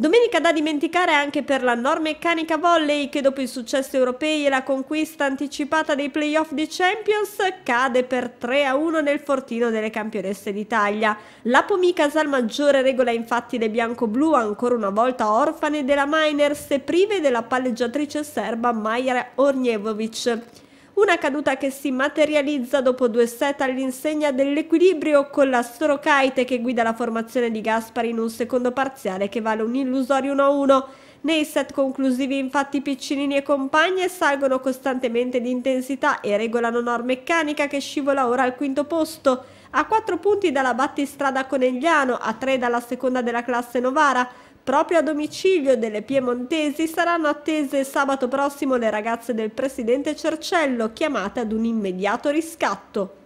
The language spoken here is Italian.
Domenica da dimenticare anche per la Normeccanica Volley che dopo i successi europei e la conquista anticipata dei playoff di Champions cade per 3-1 nel fortino delle campionesse d'Italia. La Pomica Salmaggiore regola infatti le bianco-blu ancora una volta orfane della Miners e prive della palleggiatrice serba Majra Ornievovic. Una caduta che si materializza dopo due set all'insegna dell'equilibrio con la Storocaite che guida la formazione di Gaspari in un secondo parziale che vale un illusorio 1-1. Nei set conclusivi infatti Piccinini e compagne salgono costantemente di intensità e regolano Nor Meccanica che scivola ora al quinto posto a 4 punti dalla battistrada Conegliano, a 3 dalla seconda della classe Novara. Proprio a domicilio delle piemontesi saranno attese sabato prossimo le ragazze del presidente Cercello, chiamate ad un immediato riscatto.